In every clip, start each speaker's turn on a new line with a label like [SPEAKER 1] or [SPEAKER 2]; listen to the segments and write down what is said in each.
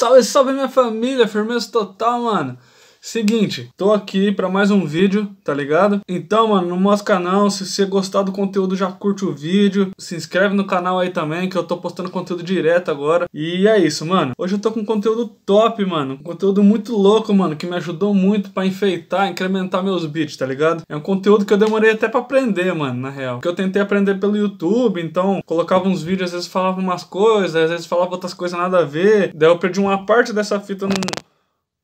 [SPEAKER 1] Salve, salve minha família, firmeza total, mano. Seguinte, tô aqui para mais um vídeo, tá ligado? Então, mano, não mosca não, se você gostar do conteúdo já curte o vídeo, se inscreve no canal aí também, que eu tô postando conteúdo direto agora. E é isso, mano. Hoje eu tô com conteúdo top, mano, um conteúdo muito louco, mano, que me ajudou muito para enfeitar, incrementar meus beats, tá ligado? É um conteúdo que eu demorei até para aprender, mano, na real. Que eu tentei aprender pelo YouTube, então colocava uns vídeos, às vezes falava umas coisas, às vezes falava outras coisas nada a ver. Daí eu perdi uma parte dessa fita num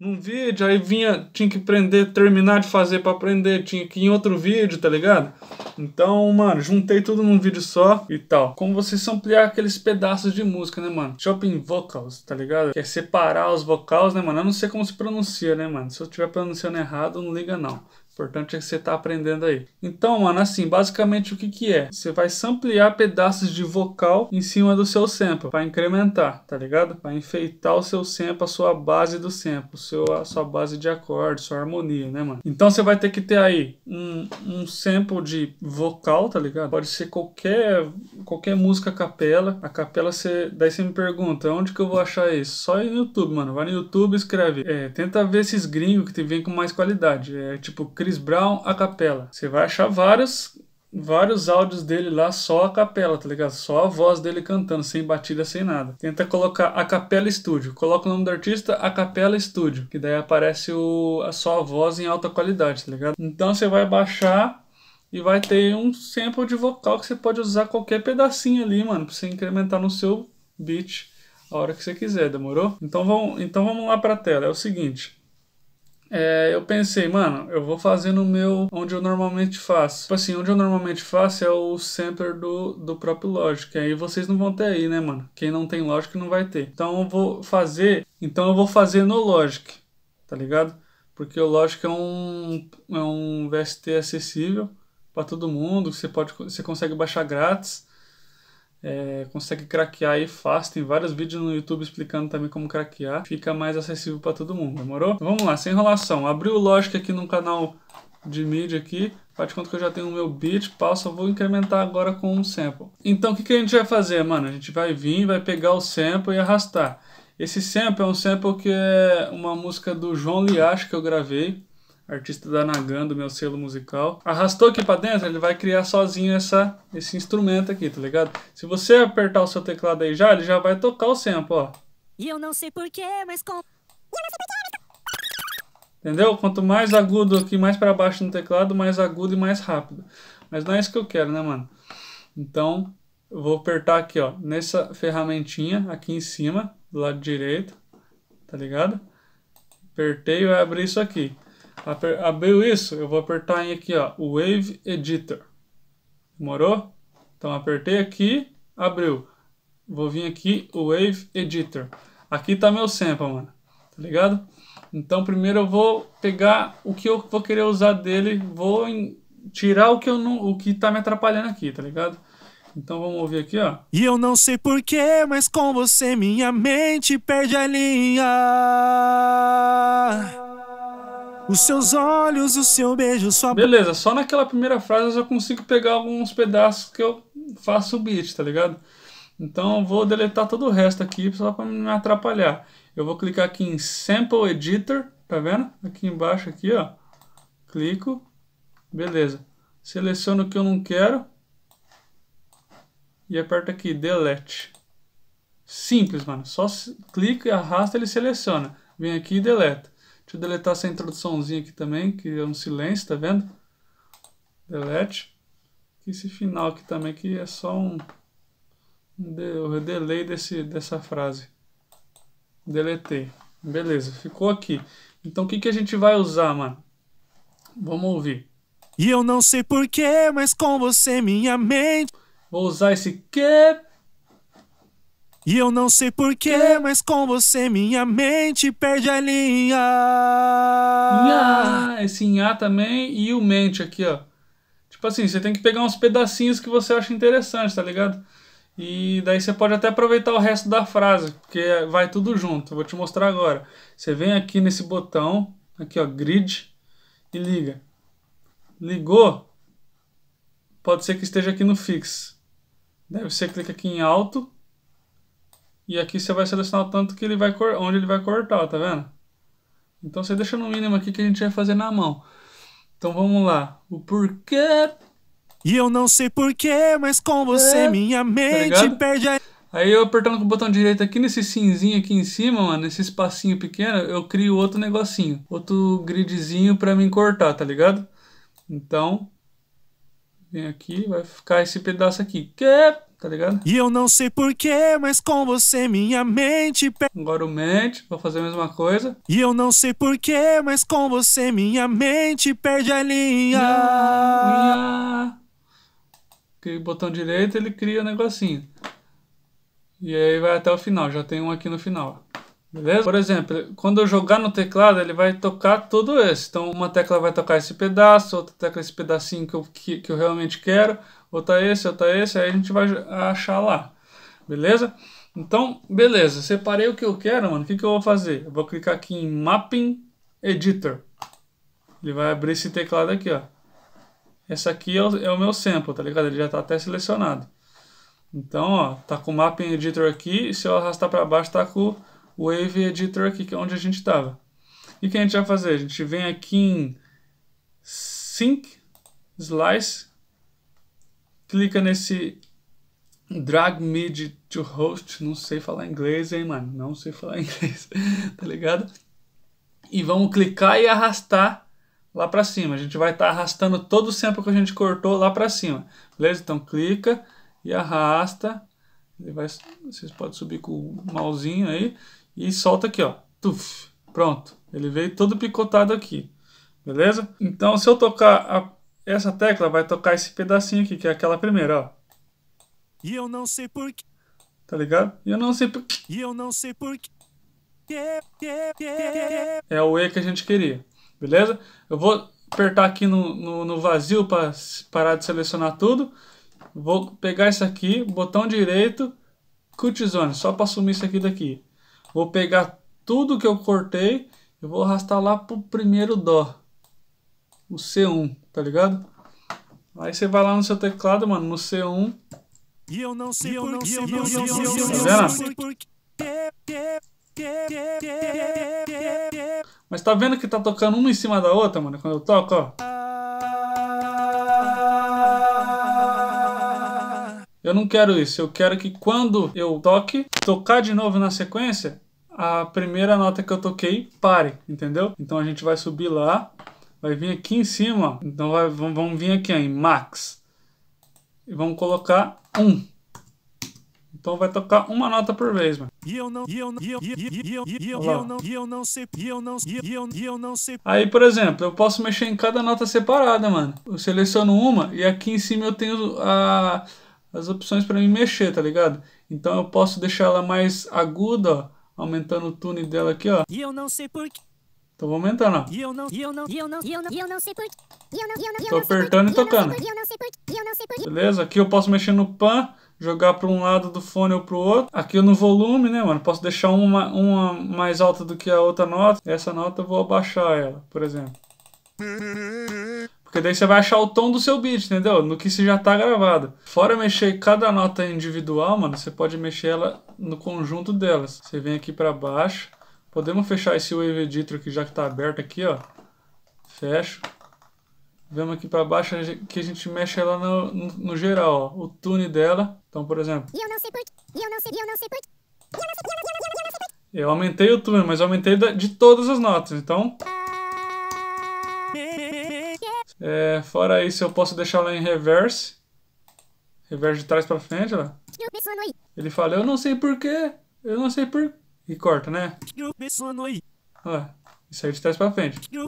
[SPEAKER 1] num vídeo, aí vinha, tinha que prender, terminar de fazer para aprender, tinha que ir em outro vídeo, tá ligado? Então, mano, juntei tudo num vídeo só e tal. Como vocês ampliar aqueles pedaços de música, né, mano? Shopping vocals, tá ligado? Que é separar os vocals, né, mano? Eu não sei como se pronuncia, né, mano? Se eu estiver pronunciando errado, não liga não importante é que você está aprendendo aí. Então, mano, assim, basicamente o que que é? Você vai samplear pedaços de vocal em cima do seu sample para incrementar, tá ligado? Para enfeitar o seu sample, a sua base do sample, seu, a sua base de acorde, sua harmonia, né, mano? Então você vai ter que ter aí um, um sample de vocal, tá ligado? Pode ser qualquer qualquer música a capela. A capela você daí você me pergunta, onde que eu vou achar isso? Só no YouTube, mano. Vai no YouTube, escreve, é, tenta ver esses gringos que te vêm com mais qualidade. É tipo Chris Brown a capela. Você vai achar vários vários áudios dele lá só a capela, tá ligado? Só a voz dele cantando, sem batida, sem nada. Tenta colocar a capela estúdio. Coloca o nome do artista, a capela estúdio, que daí aparece o, a só a voz em alta qualidade, tá ligado? Então você vai baixar e vai ter um sample de vocal que você pode usar qualquer pedacinho ali, mano, pra você incrementar no seu beat a hora que você quiser, demorou? Então vamos, então vamos lá pra tela. É o seguinte, é, eu pensei, mano, eu vou fazer no meu onde eu normalmente faço. Tipo assim, onde eu normalmente faço é o sampler do, do próprio Logic. Aí vocês não vão ter aí, né, mano? Quem não tem Logic não vai ter. Então eu vou fazer. Então eu vou fazer no Logic, tá ligado? Porque o Logic é um, é um VST acessível para todo mundo. Você, pode, você consegue baixar grátis é, consegue craquear aí fácil. Tem vários vídeos no YouTube explicando também como craquear. Fica mais acessível para todo mundo, demorou? Então, vamos lá, sem enrolação. Abri o Logic aqui no canal de mídia aqui. Faz de conta que eu já tenho o meu beat, pau, só vou incrementar agora com um sample. Então o que, que a gente vai fazer, mano? A gente vai vir, vai pegar o sample e arrastar. Esse sample é um sample que é uma música do João Liacho que eu gravei artista da Nagan, do meu selo musical. Arrastou aqui para dentro, ele vai criar sozinho essa, esse instrumento aqui, tá ligado? Se você apertar o seu teclado aí já, ele já vai tocar o sample, ó. E eu não sei porquê, mas com... Entendeu? Quanto mais agudo aqui, mais para baixo no teclado, mais agudo e mais rápido. Mas não é isso que eu quero, né, mano? Então, eu vou apertar aqui, ó, nessa ferramentinha aqui em cima, do lado direito, tá ligado? Apertei e vai abrir isso aqui. Aper abriu isso, eu vou apertar em aqui, ó, Wave Editor. Demorou? Então apertei aqui, abriu. Vou vir aqui, Wave Editor. Aqui tá meu sample, mano. Tá ligado? Então primeiro eu vou pegar o que eu vou querer usar dele, vou tirar o que eu não, o que tá me atrapalhando aqui, tá ligado? Então vamos ouvir aqui, ó. E eu não sei porquê, mas com você minha mente perde a linha. Os seus olhos, o seu beijo, sua Beleza, só naquela primeira frase eu já consigo pegar alguns pedaços que eu faço o beat, tá ligado? Então eu vou deletar todo o resto aqui só para não me atrapalhar. Eu vou clicar aqui em Sample Editor, tá vendo? Aqui embaixo aqui, ó. Clico. Beleza. Seleciono o que eu não quero. E aperto aqui Delete. Simples, mano. Só clica e arrasta ele seleciona. Vem aqui e deleta. Deixa eu deletar essa introduçãozinha aqui também, que é um silêncio, tá vendo? Delete. esse final aqui também, que é só um, um delay desse, dessa frase. Deletei. Beleza, ficou aqui. Então o que, que a gente vai usar, mano? Vamos ouvir. E eu não sei porquê, mas com você minha mente... Vou usar esse que e eu não sei porquê, mas com você minha mente perde a linha. Nha, esse nha também e o mente aqui, ó. Tipo assim, você tem que pegar uns pedacinhos que você acha interessante, tá ligado? E daí você pode até aproveitar o resto da frase, porque vai tudo junto. Eu vou te mostrar agora. Você vem aqui nesse botão, aqui ó, grid, e liga. Ligou? Pode ser que esteja aqui no fix. Daí você clica aqui em alto e aqui você vai selecionar o tanto que ele vai onde ele vai cortar, tá vendo? Então você deixa no mínimo aqui que a gente vai fazer na mão. Então vamos lá. O porquê. E eu não sei porquê, mas com você é. minha mente tá perde a. Aí eu apertando com o botão direito aqui nesse cinzinho aqui em cima, mano, nesse espacinho pequeno, eu crio outro negocinho, outro gridzinho pra mim cortar, tá ligado? Então, vem aqui, vai ficar esse pedaço aqui. Que tá ligado? E eu não sei porquê, mas com você minha mente. Per... Agora o mente, vou fazer a mesma coisa. E eu não sei porquê, mas com você minha mente perde a linha. linha. botão direito ele cria o um negocinho. E aí vai até o final, já tem um aqui no final. Beleza? Por exemplo, quando eu jogar no teclado, ele vai tocar todo esse. Então, uma tecla vai tocar esse pedaço, outra tecla esse pedacinho que eu, que, que eu realmente quero, botar esse, botar esse, aí a gente vai achar lá, beleza? Então, beleza, separei o que eu quero, mano, o que, que eu vou fazer? Eu vou clicar aqui em Mapping Editor, ele vai abrir esse teclado aqui, ó. Esse aqui é o, é o meu sample, tá ligado? Ele já tá até selecionado. Então, ó, tá com o Mapping Editor aqui, e se eu arrastar para baixo tá com o Wave Editor aqui, que é onde a gente tava. E o que a gente vai fazer? A gente vem aqui em Sync, Slice, clica nesse drag mid to host, não sei falar inglês, hein, mano? Não sei falar inglês, tá ligado? E vamos clicar e arrastar lá para cima. A gente vai estar tá arrastando todo o sample que a gente cortou lá para cima. Beleza? Então clica e arrasta. Ele vai, vocês podem subir com o mauzinho aí e solta aqui, ó. Tuf, pronto. Ele veio todo picotado aqui. Beleza? Então, se eu tocar a essa tecla vai tocar esse pedacinho aqui, que é aquela primeira, ó. E eu não sei que... Tá ligado? E eu não sei que... E eu não sei que... É o E que a gente queria, beleza? Eu vou apertar aqui no, no, no vazio para parar de selecionar tudo. Vou pegar isso aqui, botão direito, cut zone só para sumir isso aqui daqui. Vou pegar tudo que eu cortei e vou arrastar lá pro primeiro dó, o C1 tá ligado? Aí você vai lá no seu teclado, mano, no C1. E eu não sei, eu não sei, eu não sei Mas tá vendo que tá tocando uma em cima da outra, mano? Quando eu toco, ó. Eu não quero isso. Eu quero que quando eu toque, tocar de novo na sequência, a primeira nota que eu toquei pare, entendeu? Então a gente vai subir lá vai vir aqui em cima. Então vai, vamos vir aqui ó, em max e vamos colocar 1. Um. Então vai tocar uma nota por vez, mano. Aí, por exemplo, eu posso mexer em cada nota separada, mano. Eu seleciono uma e aqui em cima eu tenho a, as opções para me mexer, tá ligado? Então eu posso deixar ela mais aguda, ó, aumentando o tune dela aqui, ó. E eu não sei porquê. Tô aumentando, ó. não, Tô apertando e tocando. Beleza? Aqui eu posso mexer no pan, jogar para um lado do fone ou pro outro. Aqui no volume, né, mano? Posso deixar uma, uma mais alta do que a outra nota. Essa nota eu vou abaixar ela, por exemplo. Porque daí você vai achar o tom do seu beat, entendeu? No que se já tá gravado. Fora mexer cada nota individual, mano, você pode mexer ela no conjunto delas. Você vem aqui para baixo. Podemos fechar esse Wave Editor aqui, já que está aberto aqui, ó. Fecho. Vemos aqui para baixo que a gente mexe ela no, no, no, geral, ó. O tune dela. Então, por exemplo... Eu aumentei o tune, mas aumentei de todas as notas, então... Ah. É, fora isso, eu posso deixar ela em reverse. Reverse de trás para frente, ó. É Ele fala, eu não sei porquê, eu não sei por e corta, né? É lá. Isso aí de trás pra frente. É é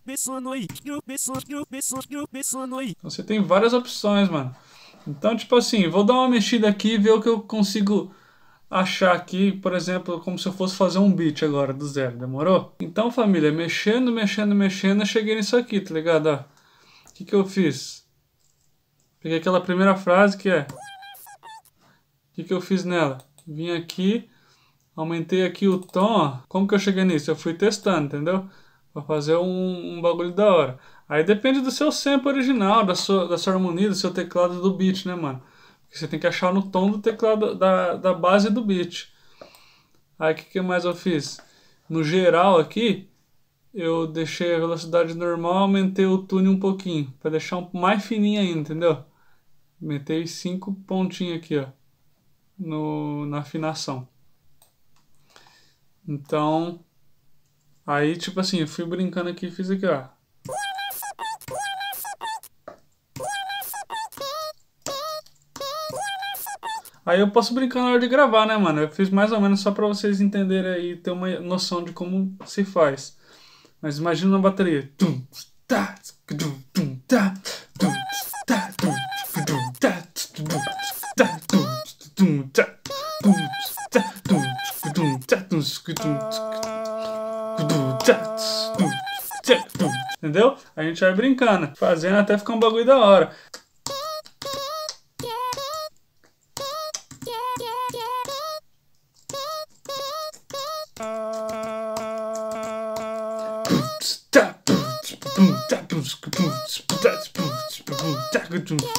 [SPEAKER 1] então, você tem várias opções, mano. Então, tipo assim, vou dar uma mexida aqui e ver o que eu consigo achar aqui, por exemplo, como se eu fosse fazer um beat agora do zero, demorou? Então, família, mexendo, mexendo, mexendo, eu cheguei nisso aqui, tá ligado? o que que eu fiz? Peguei aquela primeira frase que é... O que que eu fiz nela? Vim aqui, aumentei aqui o tom, como que eu cheguei nisso? Eu fui testando, entendeu? Pra fazer um, um bagulho da hora. Aí depende do seu sample original, da sua, da sua harmonia, do seu teclado do beat, né, mano? Porque você tem que achar no tom do teclado, da, da base do beat. Aí o que, que mais eu fiz? No geral aqui, eu deixei a velocidade normal, aumentei o tune um pouquinho, para deixar um, mais fininho ainda, entendeu? Metei cinco pontinhos aqui, ó, no, na afinação. Então, aí tipo assim, eu fui brincando aqui e fiz aqui, ó. Aí eu posso brincar na hora de gravar, né, mano? Eu fiz mais ou menos só pra vocês entenderem aí, ter uma noção de como se faz. Mas imagina uma bateria. Entendeu? A gente vai brincando, fazendo até ficar um bagulho da hora.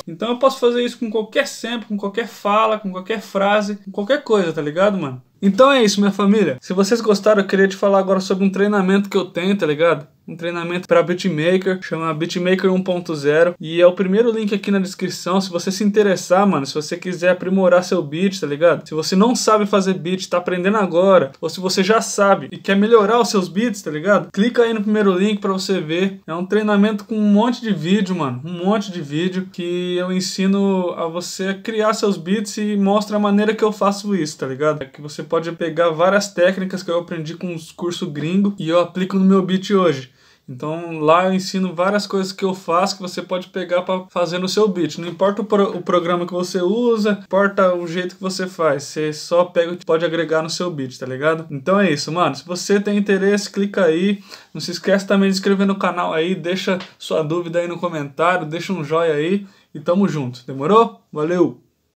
[SPEAKER 1] Então eu posso fazer isso com qualquer sempre, com qualquer fala, com qualquer frase, com qualquer coisa, tá ligado, mano? Então é isso, minha família. Se vocês gostaram, eu queria te falar agora sobre um treinamento que eu tenho, tá ligado? Um treinamento para beatmaker, chama Beatmaker 1.0, e é o primeiro link aqui na descrição. Se você se interessar, mano, se você quiser aprimorar seu beat, tá ligado? Se você não sabe fazer beat, tá aprendendo agora, ou se você já sabe e quer melhorar os seus beats, tá ligado? Clica aí no primeiro link para você ver. É um treinamento com um monte de vídeo, mano, um monte de vídeo que eu ensino a você criar seus beats e mostra a maneira que eu faço isso, tá ligado? É que você pode pegar várias técnicas que eu aprendi com os cursos gringo e eu aplico no meu beat hoje. Então lá eu ensino várias coisas que eu faço que você pode pegar para fazer no seu beat. Não importa o, pro, o, programa que você usa, importa o jeito que você faz. Você só pega o que pode agregar no seu beat, tá ligado? Então é isso, mano. Se você tem interesse, clica aí. Não se esquece também de se inscrever no canal aí, deixa sua dúvida aí no comentário, deixa um joinha aí e tamo junto. Demorou? Valeu!